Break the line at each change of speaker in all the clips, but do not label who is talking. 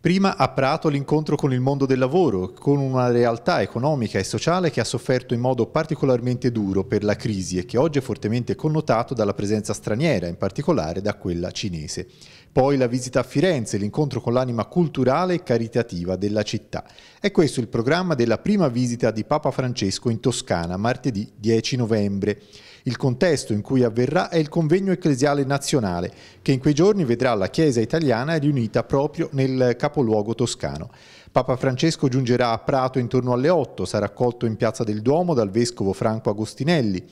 Prima a Prato l'incontro con il mondo del lavoro, con una realtà economica e sociale che ha sofferto in modo particolarmente duro per la crisi e che oggi è fortemente connotato dalla presenza straniera, in particolare da quella cinese. Poi la visita a Firenze, l'incontro con l'anima culturale e caritativa della città. È questo il programma della prima visita di Papa Francesco in Toscana, martedì 10 novembre. Il contesto in cui avverrà è il convegno ecclesiale nazionale, che in quei giorni vedrà la Chiesa italiana riunita proprio nel capoluogo toscano. Papa Francesco giungerà a Prato intorno alle 8, sarà accolto in piazza del Duomo dal vescovo Franco Agostinelli,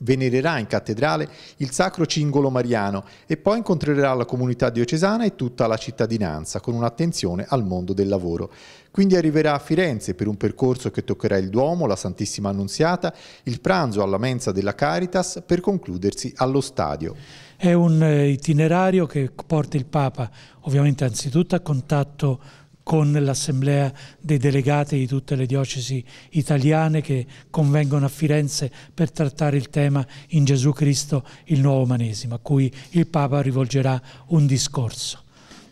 Venererà in cattedrale il sacro cingolo mariano e poi incontrerà la comunità diocesana e tutta la cittadinanza con un'attenzione al mondo del lavoro. Quindi arriverà a Firenze per un percorso che toccherà il Duomo, la Santissima Annunziata, il pranzo alla mensa della Caritas per concludersi allo stadio.
È un eh, itinerario che porta il Papa ovviamente anzitutto a contatto con l'assemblea dei delegati di tutte le diocesi italiane che convengono a Firenze per trattare il tema in Gesù Cristo il nuovo umanesimo, a cui il Papa rivolgerà un discorso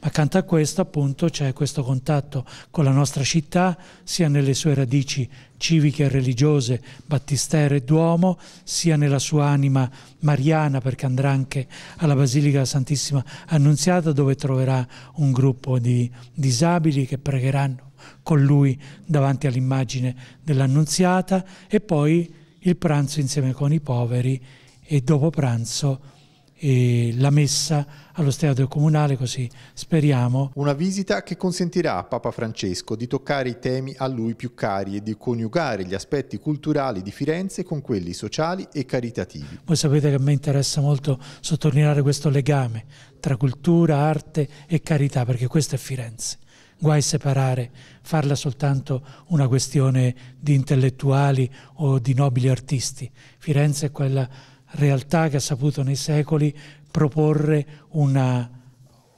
ma accanto a questo appunto c'è questo contatto con la nostra città, sia nelle sue radici civiche e religiose, battistere e duomo, sia nella sua anima mariana, perché andrà anche alla Basilica Santissima Annunziata, dove troverà un gruppo di disabili che pregheranno con lui davanti all'immagine dell'Annunziata e poi il pranzo insieme con i poveri e dopo pranzo la messa allo Stadio Comunale, così speriamo. Una
visita che consentirà a Papa Francesco di toccare i temi a lui più cari e di coniugare gli aspetti culturali di Firenze con quelli sociali e caritativi.
Voi sapete che a me interessa molto sottolineare questo legame tra cultura, arte e carità, perché questa è Firenze guai separare, farla soltanto una questione di intellettuali o di nobili artisti. Firenze è quella realtà che ha saputo nei secoli proporre una,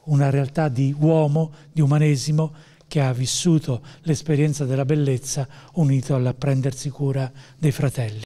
una realtà di uomo, di umanesimo, che ha vissuto l'esperienza della bellezza unito all'apprendersi cura dei fratelli.